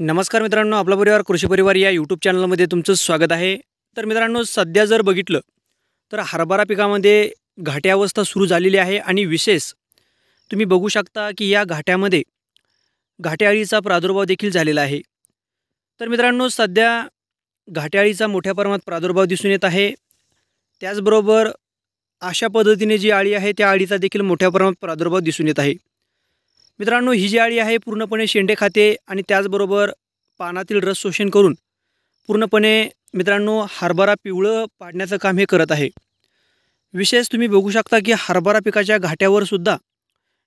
नमस्कार मित्रांनो आपला परिवार कृषी परिवार या यूट्यूब चॅनलमध्ये तुमचं स्वागत आहे तर मित्रांनो सध्या जर बघितलं तर हरभरा पिकामध्ये घाट्यावस्था सुरू झालेली आहे आणि विशेष तुम्ही बघू शकता की या घाट्यामध्ये घाट्याळीचा प्रादुर्भाव देखील झालेला आहे तर मित्रांनो सध्या घाट्याळीचा मोठ्या प्रमाणात प्रादुर्भाव दिसून येत आहे त्याचबरोबर अशा पद्धतीने जी आळी आहे त्या आळीचा देखील मोठ्या प्रमाणात प्रादुर्भाव दिसून येत आहे मित्रांनो ही जी अळी आहे पूर्णपणे शेंडे खाते आणि त्याचबरोबर पानातील रस शोषण करून पूर्णपणे मित्रांनो हरभरा पिवळं पाडण्याचं काम हे करत आहे विशेष तुम्ही बघू शकता की हरभरा पिकाच्या घाट्यावर सुद्धा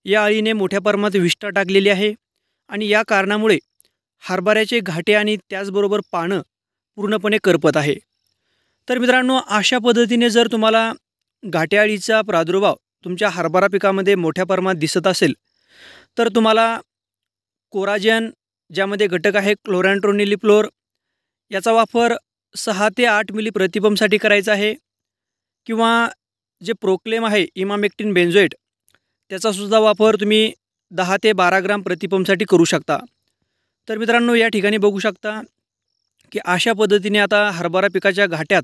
या अळीने मोठ्या प्रमाणात विष्ठा टाकलेली आहे आणि या कारणामुळे हरभऱ्याचे घाटे आणि त्याचबरोबर पानं पूर्णपणे करपत आहे तर मित्रांनो अशा पद्धतीने जर तुम्हाला आळीचा प्रादुर्भाव तुमच्या हरभरा पिकामध्ये मोठ्या प्रमाणात दिसत असेल तर तुम्हाला कोराजन ज्यामध्ये घटक आहे क्लोरॅन्ट्रोनिलिप्लोर याचा वापर सहा ते आठ मिली प्रतिबंसाठी करायचा आहे किंवा जे प्रोक्लेम आहे इमामेक्टिन बेन्झोएट त्याचासुद्धा वापर तुम्ही दहा ते बारा ग्राम प्रतिपंपसाठी करू शकता तर मित्रांनो या ठिकाणी बघू शकता की अशा पद्धतीने आता हरभरा पिकाच्या घाट्यात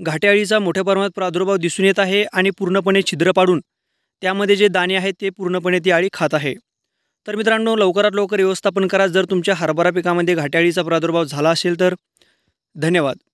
घाट्याळीचा मोठ्या प्रमाणात प्रादुर्भाव दिसून येत आहे आणि पूर्णपणे छिद्र पाडून त्यामध्ये जे दाणे आहेत ते पूर्णपणे ती आळी खात आहे तर मित्रांनो लवकरात लवकर व्यवस्थापन करा जर तुमच्या हरभरा पिकामध्ये घाट्याळीचा प्रादुर्भाव झाला असेल तर धन्यवाद